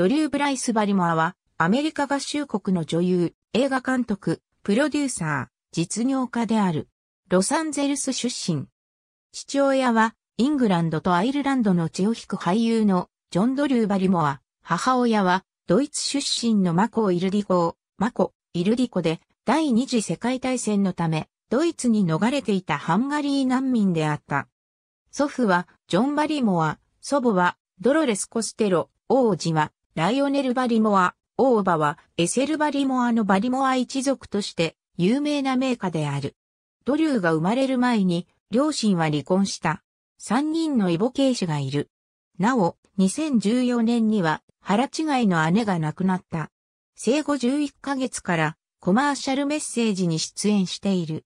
ドリュー・ブライス・バリモアは、アメリカ合衆国の女優、映画監督、プロデューサー、実業家である。ロサンゼルス出身。父親は、イングランドとアイルランドの血を引く俳優のジョン・ドリュー・バリモア。母親は、ドイツ出身のマコ・イルディコを、マコ・イルディコで、第二次世界大戦のため、ドイツに逃れていたハンガリー難民であった。祖父は、ジョン・バリモア、祖母は、ドロレス・コステロ、王子は、ライオネル・バリモア、オーバはエセル・バリモアのバリモア一族として有名な名家である。ドリューが生まれる前に両親は離婚した。三人の異母系子がいる。なお、2014年には腹違いの姉が亡くなった。生後11ヶ月からコマーシャルメッセージに出演している。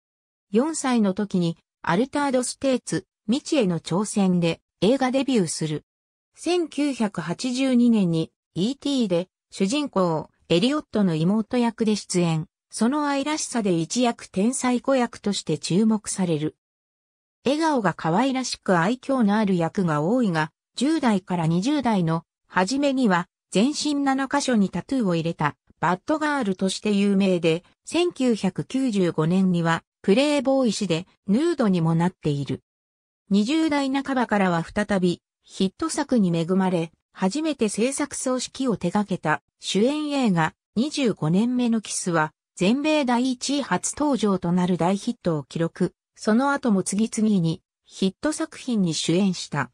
4歳の時にアルタード・ステーツ、未知への挑戦で映画デビューする。1982年に E.T. で主人公、エリオットの妹役で出演、その愛らしさで一躍天才子役として注目される。笑顔が可愛らしく愛嬌のある役が多いが、10代から20代の初めには全身7箇所にタトゥーを入れたバッドガールとして有名で、1995年にはプレイボーイ誌でヌードにもなっている。20代半ばからは再びヒット作に恵まれ、初めて制作総指揮を手掛けた主演映画25年目のキスは全米第1位初登場となる大ヒットを記録、その後も次々にヒット作品に主演した。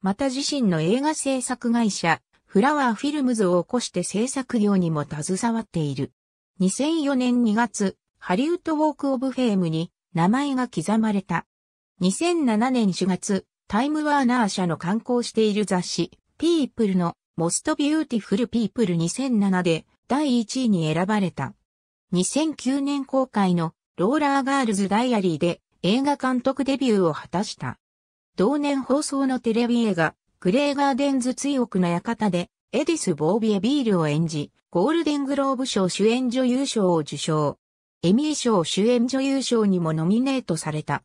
また自身の映画制作会社、フラワーフィルムズを起こして制作業にも携わっている。2004年2月、ハリウッドウォークオブフェームに名前が刻まれた。2007年4月、タイムワーナー社の刊行している雑誌、People の Most Beautiful People 2007で第1位に選ばれた。2009年公開のローラーガールズダイアリーで映画監督デビューを果たした。同年放送のテレビ映画、グレーガーデンズ追憶の館でエディス・ボービエビールを演じ、ゴールデングローブ賞主演女優賞を受賞。エミー賞主演女優賞にもノミネートされた。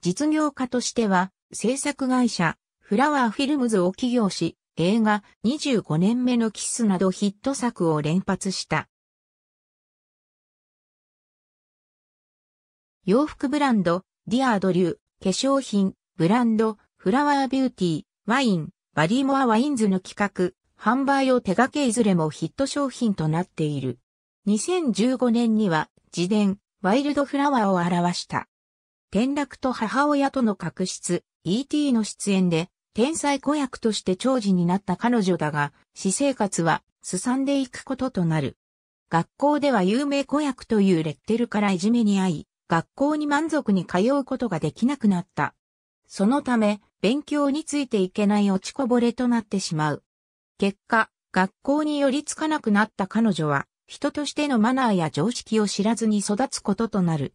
実業家としては、制作会社、フラワーフィルムズを起業し、映画25年目のキスなどヒット作を連発した。洋服ブランド、ディアード流、化粧品、ブランド、フラワービューティー、ワイン、バリモアワインズの企画、販売を手掛けいずれもヒット商品となっている。2015年には自伝、ワイルドフラワーを表した。転落と母親との確執、E.T. の出演で、天才子役として長寿になった彼女だが、私生活は、すさんでいくこととなる。学校では有名子役というレッテルからいじめに遭い、学校に満足に通うことができなくなった。そのため、勉強についていけない落ちこぼれとなってしまう。結果、学校に寄りつかなくなった彼女は、人としてのマナーや常識を知らずに育つこととなる。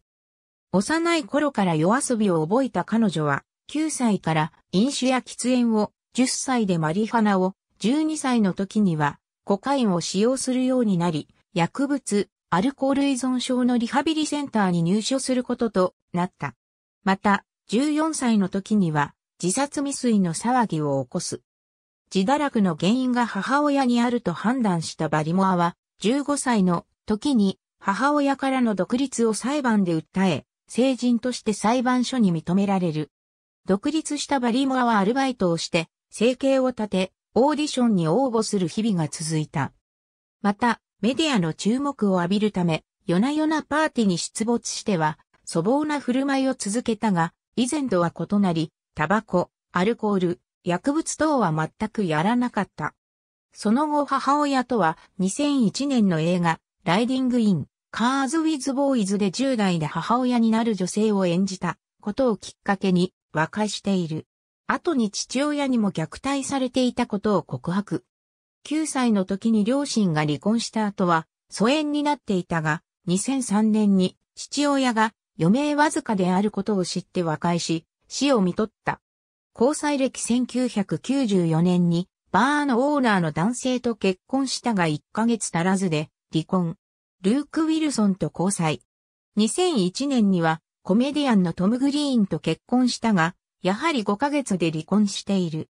幼い頃から夜遊びを覚えた彼女は、9歳から飲酒や喫煙を、10歳でマリファナを、12歳の時にはコカインを使用するようになり、薬物、アルコール依存症のリハビリセンターに入所することとなった。また、14歳の時には自殺未遂の騒ぎを起こす。自堕落の原因が母親にあると判断したバリモアは、15歳の時に母親からの独立を裁判で訴え、成人として裁判所に認められる。独立したバリモアはアルバイトをして、生計を立て、オーディションに応募する日々が続いた。また、メディアの注目を浴びるため、夜な夜なパーティーに出没しては、粗暴な振る舞いを続けたが、以前とは異なり、タバコ、アルコール、薬物等は全くやらなかった。その後母親とは2001年の映画、ライディングイン、カーズ・ウィズ・ボーイズで10代で母親になる女性を演じたことをきっかけに和解している。後に父親にも虐待されていたことを告白。9歳の時に両親が離婚した後は、疎遠になっていたが、2003年に父親が余命わずかであることを知って和解し、死を見取った。交際歴1994年に、バーのオーナーの男性と結婚したが1ヶ月足らずで離婚。ルーク・ウィルソンと交際。2001年にはコメディアンのトム・グリーンと結婚したが、やはり5ヶ月で離婚している。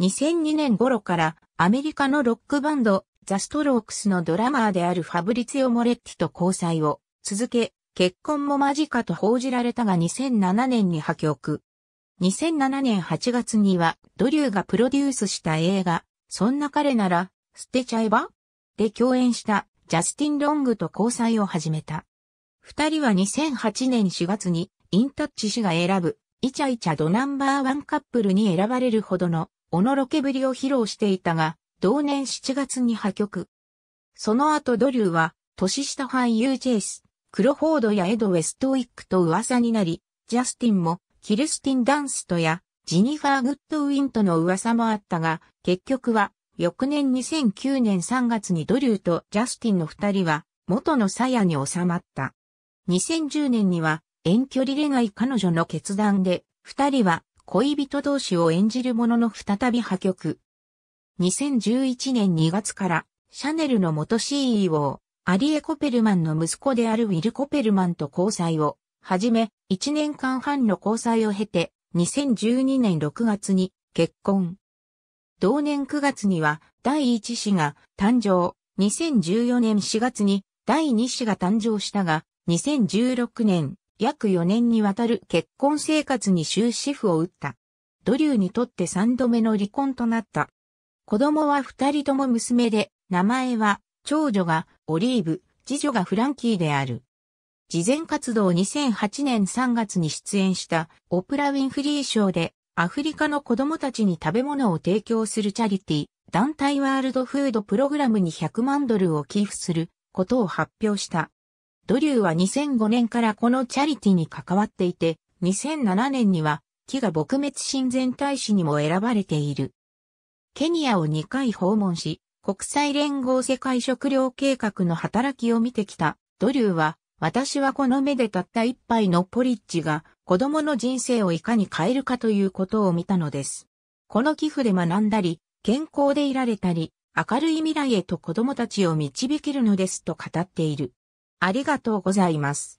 2002年頃からアメリカのロックバンド、ザ・ストロークスのドラマーであるファブリツィオ・モレッティと交際を続け、結婚も間近と報じられたが2007年に破局。2007年8月にはドリューがプロデュースした映画、そんな彼なら、捨てちゃえばで共演したジャスティン・ロングと交際を始めた。二人は2008年4月に、インタッチ氏が選ぶ、イチャイチャドナンバーワンカップルに選ばれるほどの、おのろけぶりを披露していたが、同年7月に破局。その後ドリューは、年下俳優ジェイス、クロフォードやエド・ウェストウィックと噂になり、ジャスティンも、キルスティン・ダンストや、ジニファー・グッドウィンとの噂もあったが、結局は、翌年2009年3月にドリューとジャスティンの二人は、元の鞘に収まった。2010年には遠距離恋愛彼女の決断で、二人は恋人同士を演じるものの再び破局。2011年2月から、シャネルの元 CEO、アリエ・コペルマンの息子であるウィル・コペルマンと交際を、はじめ、1年間半の交際を経て、2012年6月に結婚。同年9月には第1子が誕生、2014年4月に第2子が誕生したが、2016年、約4年にわたる結婚生活に終止符を打った。ドリューにとって3度目の離婚となった。子供は2人とも娘で、名前は、長女がオリーブ、次女がフランキーである。慈善活動2008年3月に出演したオプラ・ウィンフリー賞でアフリカの子供たちに食べ物を提供するチャリティ団体ワールドフードプログラムに100万ドルを寄付することを発表した。ドリューは2005年からこのチャリティに関わっていて、2007年には、木が撲滅親善大使にも選ばれている。ケニアを2回訪問し、国際連合世界食糧計画の働きを見てきた、ドリューは、私はこの目でたった一杯のポリッジが子供の人生をいかに変えるかということを見たのです。この寄付で学んだり、健康でいられたり、明るい未来へと子供たちを導けるのですと語っている。ありがとうございます。